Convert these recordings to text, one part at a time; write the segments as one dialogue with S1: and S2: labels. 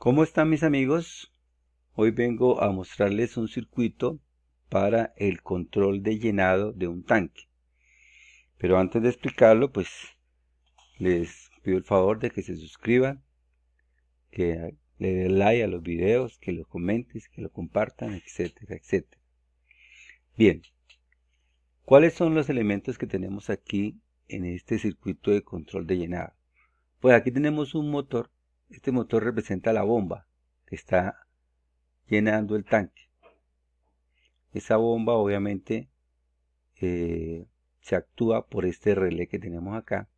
S1: ¿Cómo están mis amigos? Hoy vengo a mostrarles un circuito para el control de llenado de un tanque. Pero antes de explicarlo, pues les pido el favor de que se suscriban, que le den like a los videos, que los comentes, que lo compartan, etcétera, etcétera. Bien, ¿cuáles son los elementos que tenemos aquí en este circuito de control de llenado? Pues aquí tenemos un motor este motor representa la bomba que está llenando el tanque. Esa bomba obviamente eh, se actúa por este relé que tenemos acá,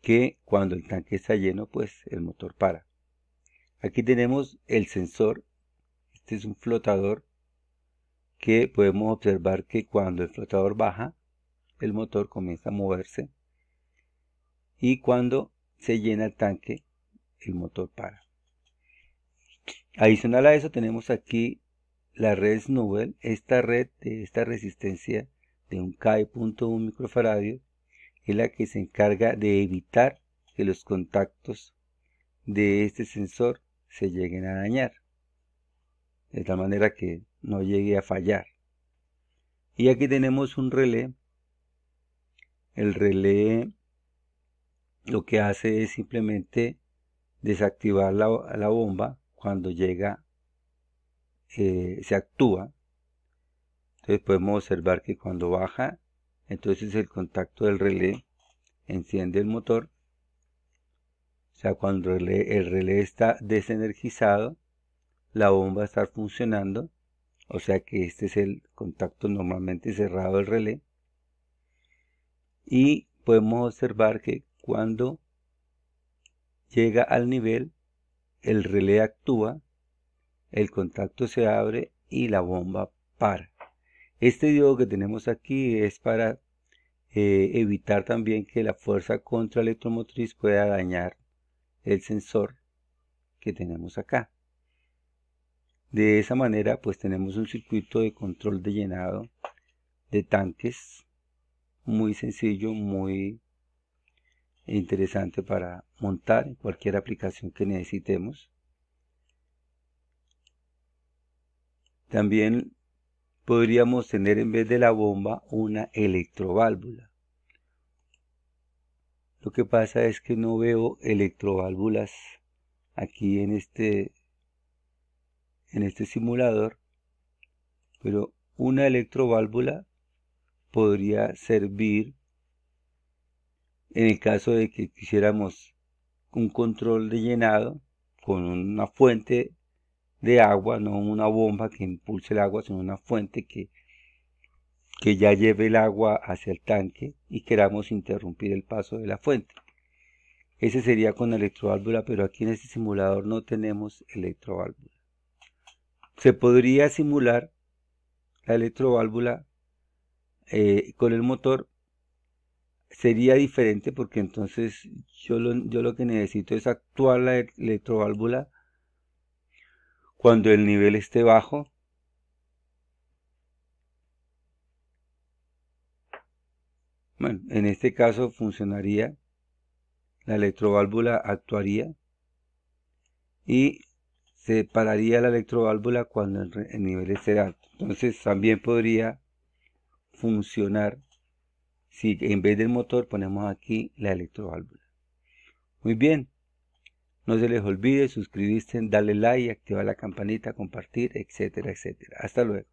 S1: que cuando el tanque está lleno, pues el motor para. Aquí tenemos el sensor, este es un flotador que podemos observar que cuando el flotador baja, el motor comienza a moverse y cuando se llena el tanque, el motor para. Adicional a eso tenemos aquí la red Snowbell, esta red de esta resistencia de un K.1 microfaradio es la que se encarga de evitar que los contactos de este sensor se lleguen a dañar de tal manera que no llegue a fallar y aquí tenemos un relé el relé lo que hace es simplemente desactivar la, bomba cuando llega, eh, se actúa. Entonces podemos observar que cuando baja, entonces el contacto del relé enciende el motor. O sea, cuando el el relé está desenergizado, la bomba está funcionando. O sea que este es el contacto normalmente cerrado del relé. Y podemos observar que cuando llega al nivel, el relé actúa, el contacto se abre y la bomba para. Este diodo que tenemos aquí es para eh, evitar también que la fuerza contra electromotriz pueda dañar el sensor que tenemos acá. De esa manera pues tenemos un circuito de control de llenado de tanques muy sencillo, muy interesante para montar cualquier aplicación que necesitemos. También podríamos tener en vez de la bomba una electroválvula. Lo que pasa es que no veo electroválvulas aquí en este, en este simulador, pero una electroválvula podría servir en el caso de que quisiéramos un control de llenado con una fuente de agua, no una bomba que impulse el agua, sino una fuente que, que ya lleve el agua hacia el tanque y queramos interrumpir el paso de la fuente. Ese sería con electroválvula, pero aquí en este simulador no tenemos electroválvula. Se podría simular la electroválvula eh, con el motor, sería diferente porque entonces yo lo, yo lo que necesito es actuar la e-, electroválvula cuando el nivel esté bajo Bueno, en este caso funcionaría, la electroválvula actuaría y se pararía la electroválvula cuando el, nivel esté alto. Entonces también podría funcionar si en vez del motor ponemos aquí la electroválvula. Muy bien, no se les olvide suscribirse, darle like, activar la campanita, compartir, etcétera, etcétera. Hasta luego.